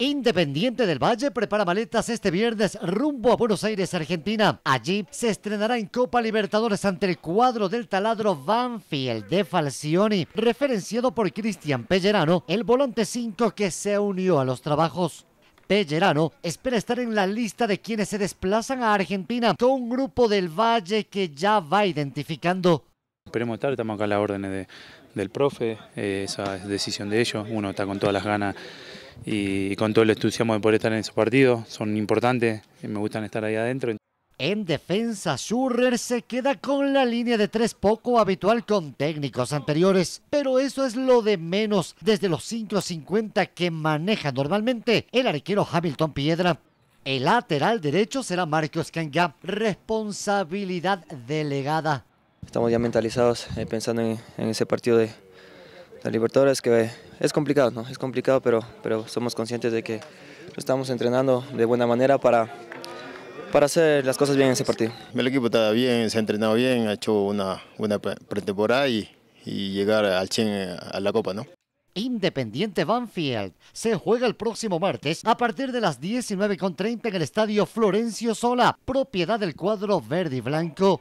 Independiente del Valle prepara maletas este viernes rumbo a Buenos Aires, Argentina. Allí se estrenará en Copa Libertadores ante el cuadro del taladro Banfield de Falcioni, referenciado por Cristian Pellerano, el volante 5 que se unió a los trabajos. Pellerano espera estar en la lista de quienes se desplazan a Argentina con un grupo del Valle que ya va identificando. Esperemos estar, estamos acá a las órdenes de, del profe, eh, esa es decisión de ellos, uno está con todas las ganas y con todo el entusiasmo de poder estar en esos partido, Son importantes y me gustan estar ahí adentro. En defensa, Schurrer se queda con la línea de tres poco habitual con técnicos anteriores, pero eso es lo de menos desde los 5.50 que maneja normalmente el arquero Hamilton Piedra. El lateral derecho será Marcos Kanga, responsabilidad delegada. Estamos ya mentalizados eh, pensando en, ese partido de, la Libertadores que es complicado, ¿no? Es complicado, pero, pero somos conscientes de que estamos entrenando de buena manera para, para hacer las cosas bien en ese partido. El equipo está bien, se ha entrenado bien, ha hecho una buena pretemporada y, y llegar al 100 a la Copa, ¿no? Independiente Banfield se juega el próximo martes a partir de las 19.30 en el estadio Florencio Sola, propiedad del cuadro verde y blanco.